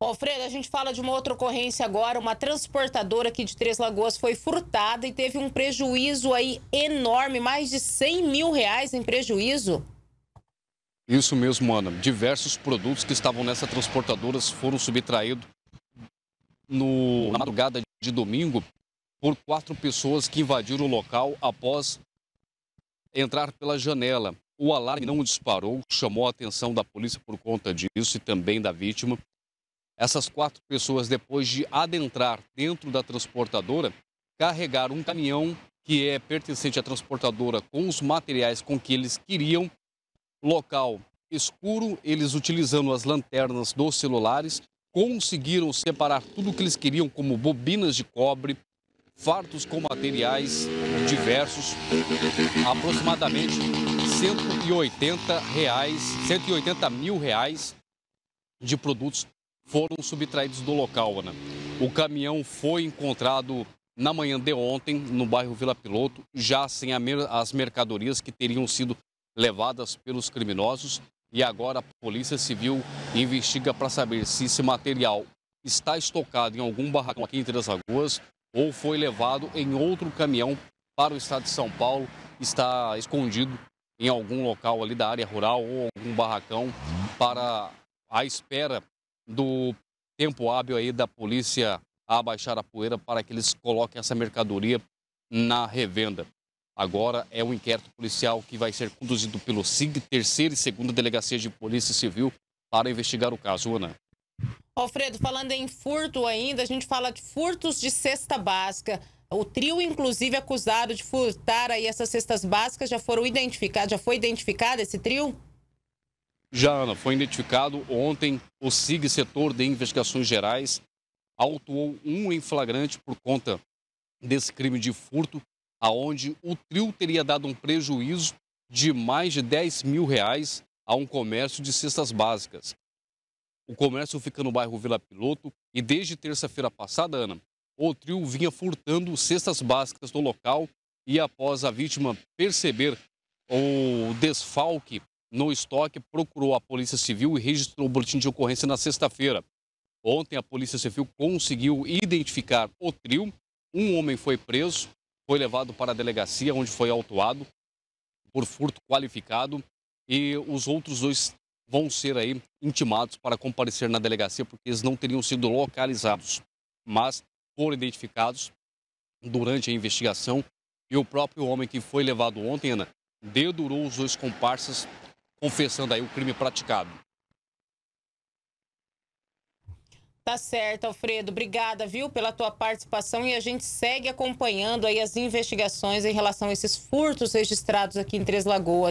Alfredo, a gente fala de uma outra ocorrência agora. Uma transportadora aqui de Três Lagoas foi furtada e teve um prejuízo aí enorme, mais de 100 mil reais em prejuízo. Isso mesmo, Ana. Diversos produtos que estavam nessa transportadora foram subtraídos no, na madrugada de domingo por quatro pessoas que invadiram o local após entrar pela janela. O alarme não disparou, chamou a atenção da polícia por conta disso e também da vítima. Essas quatro pessoas, depois de adentrar dentro da transportadora, carregaram um caminhão que é pertencente à transportadora com os materiais com que eles queriam. Local escuro, eles utilizando as lanternas dos celulares, conseguiram separar tudo o que eles queriam, como bobinas de cobre, fartos com materiais diversos, aproximadamente 180 reais, 180 mil reais de produtos foram subtraídos do local, Ana. O caminhão foi encontrado na manhã de ontem, no bairro Vila Piloto, já sem as mercadorias que teriam sido levadas pelos criminosos. E agora a Polícia Civil investiga para saber se esse material está estocado em algum barracão aqui em Três Lagoas ou foi levado em outro caminhão para o estado de São Paulo, está escondido em algum local ali da área rural ou algum barracão para a espera do tempo hábil aí da polícia abaixar a poeira para que eles coloquem essa mercadoria na revenda. Agora é um inquérito policial que vai ser conduzido pelo SIG, terceira e segunda delegacia de polícia civil, para investigar o caso, Ana. Alfredo, falando em furto ainda, a gente fala de furtos de cesta básica. O trio, inclusive, é acusado de furtar aí essas cestas básicas, já foram identificados, já foi identificado esse trio? Já, Ana, foi identificado ontem o SIG Setor de Investigações Gerais autuou um em flagrante por conta desse crime de furto, aonde o trio teria dado um prejuízo de mais de 10 mil reais a um comércio de cestas básicas. O comércio fica no bairro Vila Piloto e desde terça-feira passada, Ana, o trio vinha furtando cestas básicas no local e após a vítima perceber o desfalque no estoque, procurou a Polícia Civil e registrou o boletim de ocorrência na sexta-feira. Ontem, a Polícia Civil conseguiu identificar o trio. Um homem foi preso, foi levado para a delegacia, onde foi autuado por furto qualificado. E os outros dois vão ser aí intimados para comparecer na delegacia, porque eles não teriam sido localizados, mas foram identificados durante a investigação. E o próprio homem que foi levado ontem, Ana, dedurou os dois comparsas confessando aí o crime praticado. Tá certo, Alfredo. Obrigada, viu, pela tua participação e a gente segue acompanhando aí as investigações em relação a esses furtos registrados aqui em Três Lagoas.